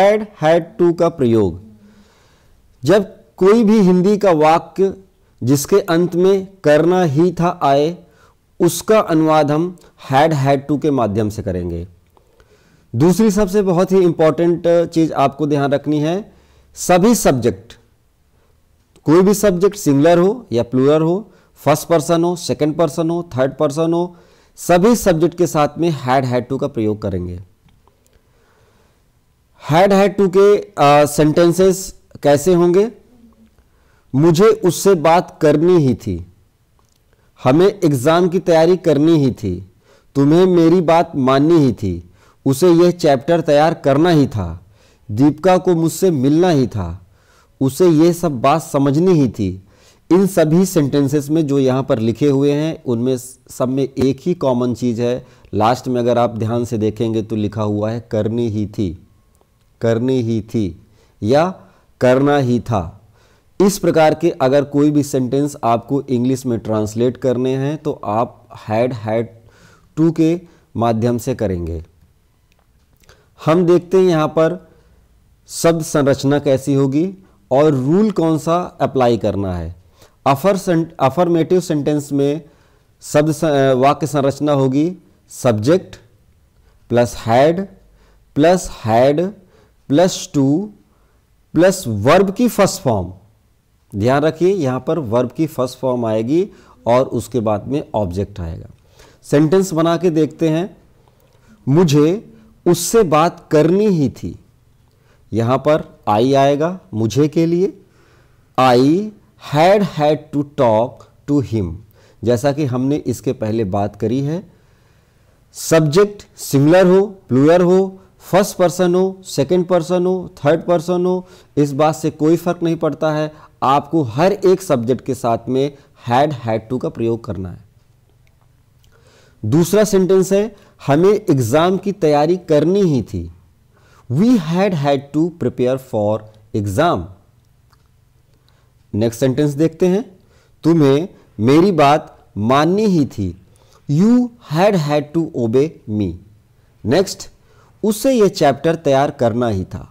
had had to का प्रयोग जब कोई भी हिंदी का वाक्य जिसके अंत में करना ही था आए उसका अनुवाद हम हैड हैड टू के माध्यम से करेंगे दूसरी सबसे बहुत ही इंपॉर्टेंट चीज़ आपको ध्यान रखनी है सभी सब्जेक्ट कोई भी सब्जेक्ट सिंगलर हो या प्लूरल हो फर्स्ट पर्सन हो सेकंड पर्सन हो थर्ड पर्सन हो सभी सब्जेक्ट के साथ में हैड हैड टू का प्रयोग करेंगे हैड हैड टू के सेंटेंसेस uh, कैसे होंगे मुझे उससे बात करनी ही थी हमें एग्ज़ाम की तैयारी करनी ही थी तुम्हें मेरी बात माननी ही थी उसे यह चैप्टर तैयार करना ही था दीपिका को मुझसे मिलना ही था उसे यह सब बात समझनी ही थी इन सभी सेंटेंसेस में जो यहाँ पर लिखे हुए हैं उनमें सब में एक ही कॉमन चीज़ है लास्ट में अगर आप ध्यान से देखेंगे तो लिखा हुआ है करनी ही थी करनी ही थी या करना ही था इस प्रकार के अगर कोई भी सेंटेंस आपको इंग्लिश में ट्रांसलेट करने हैं तो आप हैड हैड टू के माध्यम से करेंगे हम देखते हैं यहाँ पर शब्द संरचना कैसी होगी और रूल कौन सा अप्लाई करना है अफर अफर्मेटिव सेंटेंस में शब्द वाक्य संरचना होगी subject plus had plus had plus to plus verb की फर्स्ट फॉर्म ध्यान रखिए यहां पर वर्ब की फर्स्ट फॉर्म आएगी और उसके बाद में ऑब्जेक्ट आएगा सेंटेंस बना के देखते हैं मुझे उससे बात करनी ही थी यहां पर आई आएगा मुझे के लिए I had had to talk to him जैसा कि हमने इसके पहले बात करी है सब्जेक्ट सिमिलर हो प्लूरल हो फर्स्ट पर्सन हो सेकंड पर्सन हो थर्ड पर्सन हो इस बात से कोई फ़र्क नहीं पड़ता है आपको हर एक सब्जेक्ट के साथ में हैड हैड टू का प्रयोग करना है दूसरा सेंटेंस है हमें एग्ज़ाम की तैयारी करनी ही थी we had had to prepare for exam next sentence देखते हैं तुम्हें मेरी बात माननी ही थी यू हैड हैड टू ओबे मी नेक्स्ट उसे यह चैप्टर तैयार करना ही था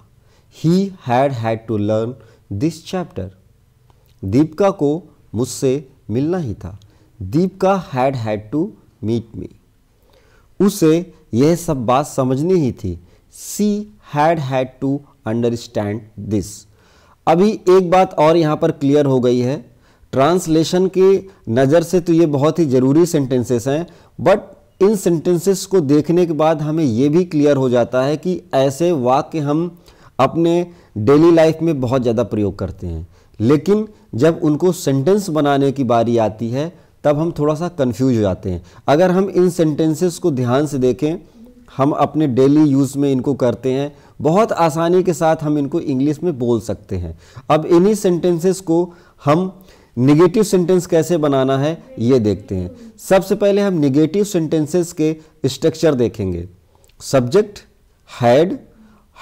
he had had to learn this chapter Deepika को मुझसे मिलना ही था Deepika had had to meet me उसे यह सब बात समझनी ही थी she had had to understand this अभी एक बात और यहाँ पर क्लियर हो गई है ट्रांसलेशन की नज़र से तो ये बहुत ही ज़रूरी सेंटेंसेस हैं बट इन सेंटेंसेस को देखने के बाद हमें ये भी क्लियर हो जाता है कि ऐसे वाक्य हम अपने डेली लाइफ में बहुत ज़्यादा प्रयोग करते हैं लेकिन जब उनको सेंटेंस बनाने की बारी आती है तब हम थोड़ा सा कंफ्यूज हो जाते हैं अगर हम इन सेंटेंसेस को ध्यान से देखें हम अपने डेली यूज़ में इनको करते हैं बहुत आसानी के साथ हम इनको इंग्लिश में बोल सकते हैं अब इन्हीं सेंटेंसेस को हम निगेटिव सेंटेंस कैसे बनाना है ये देखते हैं सबसे पहले हम निगेटिव सेंटेंसेस के स्ट्रक्चर देखेंगे सब्जेक्ट हैड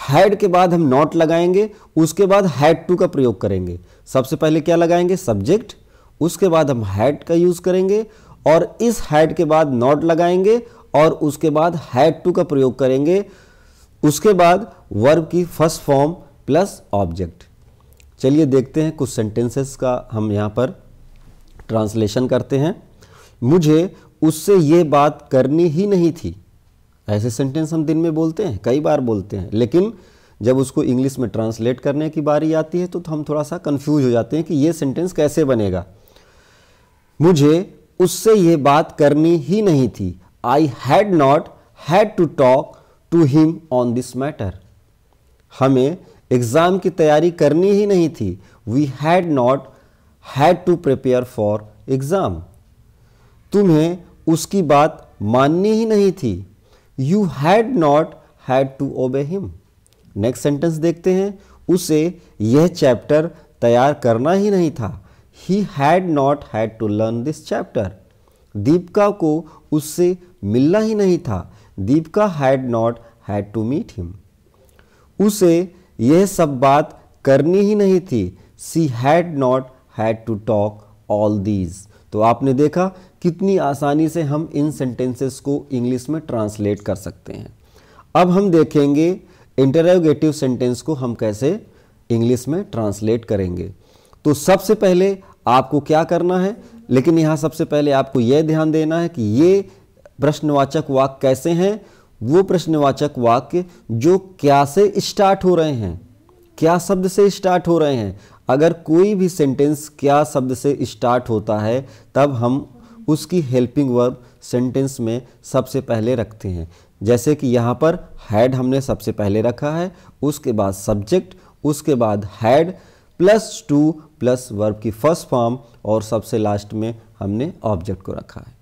हैड के बाद हम नॉट लगाएंगे उसके बाद हैड टू का प्रयोग करेंगे सबसे पहले क्या लगाएंगे सब्जेक्ट उसके बाद हम हैड का यूज़ करेंगे और इस हैड के बाद नॉट लगाएंगे और उसके बाद हैड टू का प्रयोग करेंगे उसके बाद वर्ब की फर्स्ट फॉर्म प्लस ऑब्जेक्ट चलिए देखते हैं कुछ सेंटेंसेस का हम यहाँ पर ट्रांसलेशन करते हैं मुझे उससे ये बात करनी ही नहीं थी ऐसे सेंटेंस हम दिन में बोलते हैं कई बार बोलते हैं लेकिन जब उसको इंग्लिश में ट्रांसलेट करने की बारी आती है तो हम थोड़ा सा कंफ्यूज हो जाते हैं कि ये सेंटेंस कैसे बनेगा मुझे उससे ये बात करनी ही नहीं थी I had not had to talk to him on this matter हमें एग्ज़ाम की तैयारी करनी ही नहीं थी we had not had to prepare for exam तुम्हें उसकी बात माननी ही नहीं थी you had not had to obey him next sentence देखते हैं उसे यह चैप्टर तैयार करना ही नहीं था he had not had to learn this chapter Deepika को उससे मिलना ही नहीं था Deepika had not had to meet him उसे यह सब बात करनी ही नहीं थी she had not had to talk all these तो आपने देखा कितनी आसानी से हम इन सेंटेंसेस को इंग्लिश में ट्रांसलेट कर सकते हैं अब हम देखेंगे इंटरोगेटिव सेंटेंस को हम कैसे इंग्लिश में ट्रांसलेट करेंगे तो सबसे पहले आपको क्या करना है लेकिन यहाँ सबसे पहले आपको यह ध्यान देना है कि ये प्रश्नवाचक वाक्य कैसे हैं वो प्रश्नवाचक वाक्य जो क्या से स्टार्ट हो रहे हैं क्या शब्द से स्टार्ट हो रहे हैं अगर कोई भी सेंटेंस क्या शब्द से स्टार्ट होता है तब हम उसकी हेल्पिंग वर्ब सेंटेंस में सबसे पहले रखते हैं जैसे कि यहाँ पर हैड हमने सबसे पहले रखा है उसके बाद सब्जेक्ट उसके बाद had plus to plus verb की फर्स्ट फॉर्म और सबसे लास्ट में हमने ऑब्जेक्ट को रखा है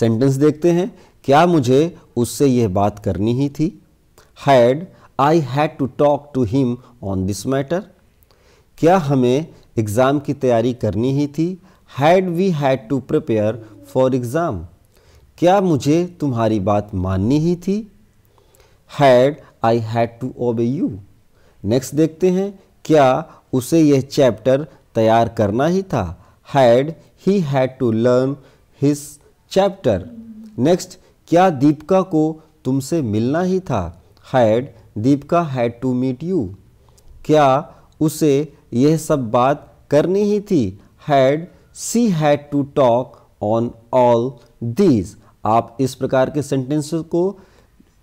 सेंटेंस देखते हैं क्या मुझे उससे यह बात करनी ही थी had I had to talk to him on this matter क्या हमें एग्ज़ाम की तैयारी करनी ही थी had we had to prepare for exam क्या मुझे तुम्हारी बात माननी ही थी had I had to obey you next देखते हैं क्या उसे यह चैप्टर तैयार करना ही था had he had to learn his chapter next क्या दीपिका को तुमसे मिलना ही था had Deepika had to meet you क्या उसे यह सब बात करनी ही थी had she had to talk on all these आप इस प्रकार के सेंटेंस को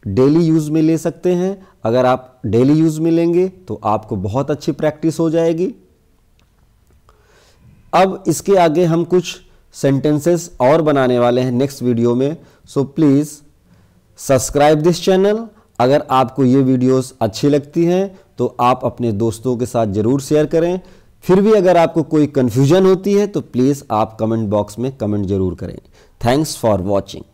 डेली यूज़ में ले सकते हैं अगर आप डेली यूज़ में लेंगे तो आपको बहुत अच्छी प्रैक्टिस हो जाएगी अब इसके आगे हम कुछ सेंटेंसेस और बनाने वाले हैं नेक्स्ट वीडियो में so please subscribe this channel अगर आपको ये वीडियोस अच्छी लगती हैं तो आप अपने दोस्तों के साथ ज़रूर शेयर करें फिर भी अगर आपको कोई कंफ्यूजन होती है तो प्लीज़ आप कमेंट बॉक्स में कमेंट ज़रूर करें थैंक्स फॉर वॉचिंग